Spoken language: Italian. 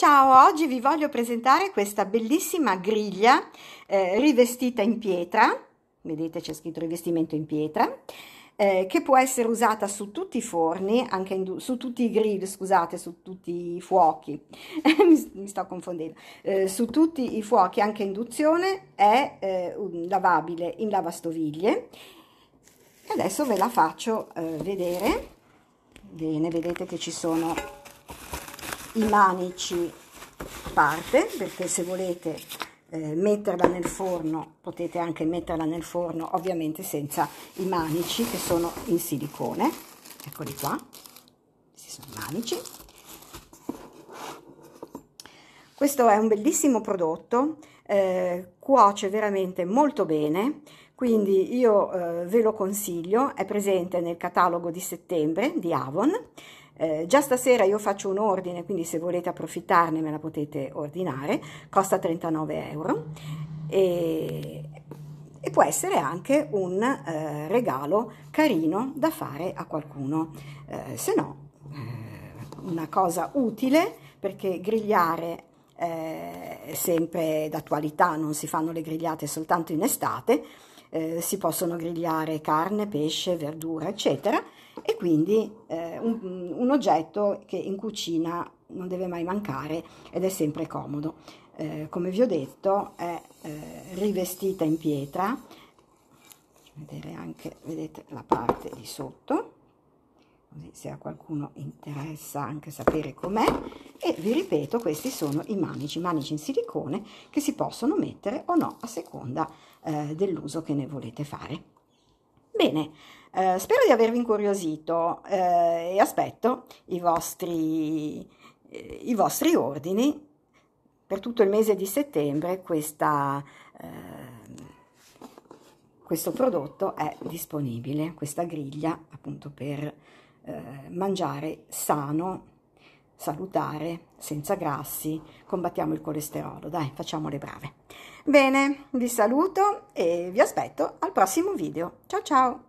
Ciao, oggi vi voglio presentare questa bellissima griglia eh, rivestita in pietra, vedete c'è scritto rivestimento in pietra, eh, che può essere usata su tutti i forni, anche in, su tutti i grill, scusate, su tutti i fuochi, mi, mi, sto confondendo, eh, su tutti i fuochi, anche induzione, è eh, lavabile in lavastoviglie. adesso ve la faccio eh, vedere, bene, vedete che ci sono i manici parte perché se volete eh, metterla nel forno potete anche metterla nel forno ovviamente senza i manici che sono in silicone eccoli qua questi sono i manici questo è un bellissimo prodotto, eh, cuoce veramente molto bene, quindi io eh, ve lo consiglio, è presente nel catalogo di settembre di Avon. Eh, già stasera io faccio un ordine, quindi se volete approfittarne me la potete ordinare, costa 39 euro e, e può essere anche un eh, regalo carino da fare a qualcuno, eh, se no eh, una cosa utile perché grigliare eh, sempre d'attualità, non si fanno le grigliate soltanto in estate, eh, si possono grigliare carne, pesce, verdura, eccetera, e quindi eh, un, un, oggetto che in cucina non deve mai mancare ed è sempre comodo. Eh, come vi ho detto, è eh, rivestita in pietra, vedere anche vedete, la parte di sotto, così se a qualcuno interessa anche sapere com'è e vi ripeto questi sono i manici manici in silicone che si possono mettere o no a seconda eh, dell'uso che ne volete fare bene eh, spero di avervi incuriosito eh, e aspetto i vostri eh, i vostri ordini per tutto il mese di settembre questa eh, questo prodotto è disponibile, questa griglia appunto per mangiare sano, salutare, senza grassi, combattiamo il colesterolo, dai, facciamo le brave. Bene, vi saluto e vi aspetto al prossimo video. Ciao ciao!